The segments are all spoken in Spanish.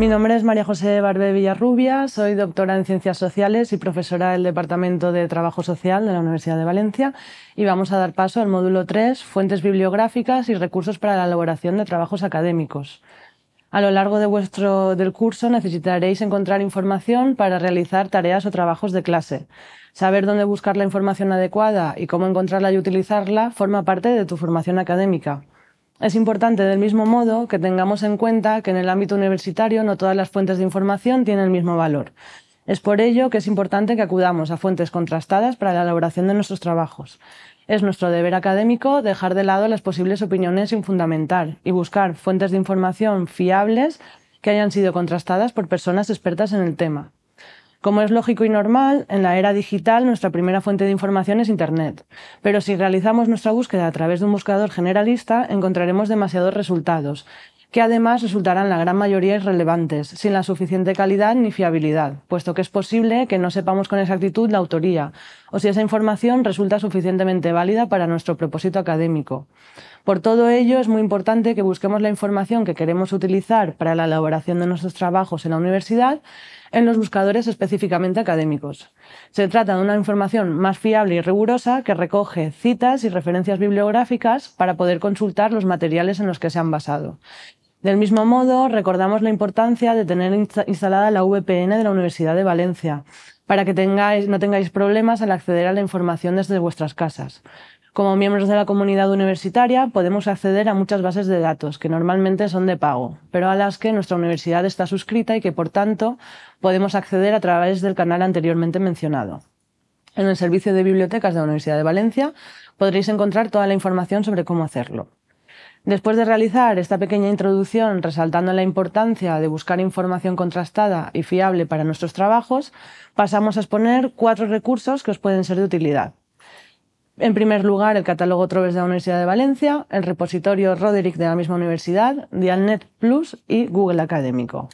Mi nombre es María José Barbé Villarrubia, soy doctora en Ciencias Sociales y profesora del Departamento de Trabajo Social de la Universidad de Valencia y vamos a dar paso al módulo 3, Fuentes bibliográficas y recursos para la elaboración de trabajos académicos. A lo largo de vuestro, del curso necesitaréis encontrar información para realizar tareas o trabajos de clase. Saber dónde buscar la información adecuada y cómo encontrarla y utilizarla forma parte de tu formación académica. Es importante, del mismo modo, que tengamos en cuenta que en el ámbito universitario no todas las fuentes de información tienen el mismo valor. Es por ello que es importante que acudamos a fuentes contrastadas para la elaboración de nuestros trabajos. Es nuestro deber académico dejar de lado las posibles opiniones sin fundamentar y buscar fuentes de información fiables que hayan sido contrastadas por personas expertas en el tema. Como es lógico y normal, en la era digital nuestra primera fuente de información es Internet. Pero si realizamos nuestra búsqueda a través de un buscador generalista, encontraremos demasiados resultados, que además resultarán la gran mayoría irrelevantes, sin la suficiente calidad ni fiabilidad, puesto que es posible que no sepamos con exactitud la autoría, o si esa información resulta suficientemente válida para nuestro propósito académico. Por todo ello, es muy importante que busquemos la información que queremos utilizar para la elaboración de nuestros trabajos en la universidad en los buscadores específicamente académicos. Se trata de una información más fiable y rigurosa que recoge citas y referencias bibliográficas para poder consultar los materiales en los que se han basado. Del mismo modo, recordamos la importancia de tener instalada la VPN de la Universidad de Valencia, para que no tengáis problemas al acceder a la información desde vuestras casas. Como miembros de la comunidad universitaria podemos acceder a muchas bases de datos que normalmente son de pago, pero a las que nuestra universidad está suscrita y que por tanto podemos acceder a través del canal anteriormente mencionado. En el servicio de bibliotecas de la Universidad de Valencia podréis encontrar toda la información sobre cómo hacerlo. Después de realizar esta pequeña introducción resaltando la importancia de buscar información contrastada y fiable para nuestros trabajos, pasamos a exponer cuatro recursos que os pueden ser de utilidad. En primer lugar, el catálogo Troves de la Universidad de Valencia, el repositorio Roderick de la misma universidad, Dialnet Plus y Google Académico.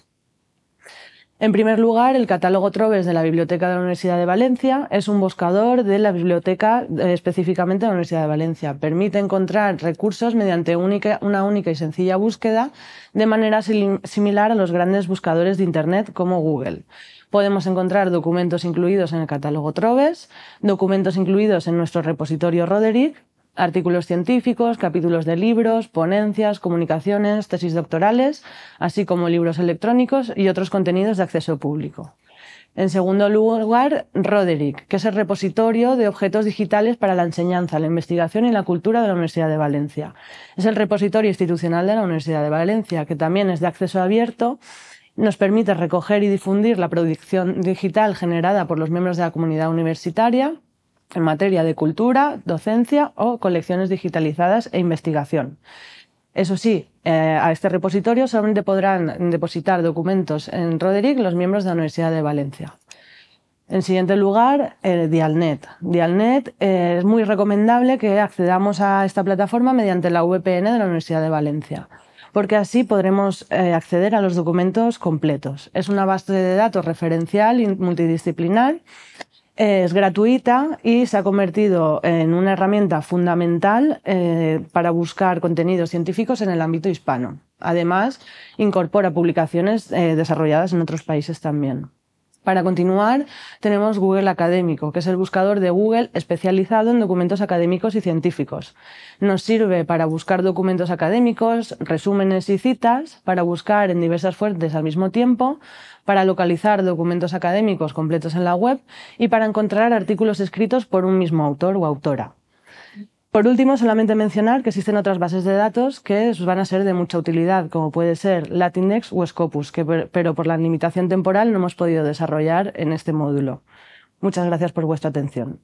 En primer lugar, el catálogo Troves de la Biblioteca de la Universidad de Valencia es un buscador de la biblioteca eh, específicamente de la Universidad de Valencia. Permite encontrar recursos mediante una única y sencilla búsqueda de manera similar a los grandes buscadores de Internet como Google. Podemos encontrar documentos incluidos en el catálogo Troves, documentos incluidos en nuestro repositorio Roderick, artículos científicos, capítulos de libros, ponencias, comunicaciones, tesis doctorales, así como libros electrónicos y otros contenidos de acceso público. En segundo lugar, Roderick, que es el repositorio de objetos digitales para la enseñanza, la investigación y la cultura de la Universidad de Valencia. Es el repositorio institucional de la Universidad de Valencia, que también es de acceso abierto nos permite recoger y difundir la producción digital generada por los miembros de la comunidad universitaria en materia de cultura, docencia o colecciones digitalizadas e investigación. Eso sí, eh, a este repositorio solamente podrán depositar documentos en Roderick los miembros de la Universidad de Valencia. En siguiente lugar, eh, Dialnet. Dialnet eh, es muy recomendable que accedamos a esta plataforma mediante la VPN de la Universidad de Valencia, porque así podremos acceder a los documentos completos. Es una base de datos referencial y multidisciplinar es gratuita y se ha convertido en una herramienta fundamental eh, para buscar contenidos científicos en el ámbito hispano. Además, incorpora publicaciones eh, desarrolladas en otros países también. Para continuar, tenemos Google Académico, que es el buscador de Google especializado en documentos académicos y científicos. Nos sirve para buscar documentos académicos, resúmenes y citas, para buscar en diversas fuentes al mismo tiempo, para localizar documentos académicos completos en la web y para encontrar artículos escritos por un mismo autor o autora. Por último, solamente mencionar que existen otras bases de datos que van a ser de mucha utilidad, como puede ser Latindex o Scopus, que, pero por la limitación temporal no hemos podido desarrollar en este módulo. Muchas gracias por vuestra atención.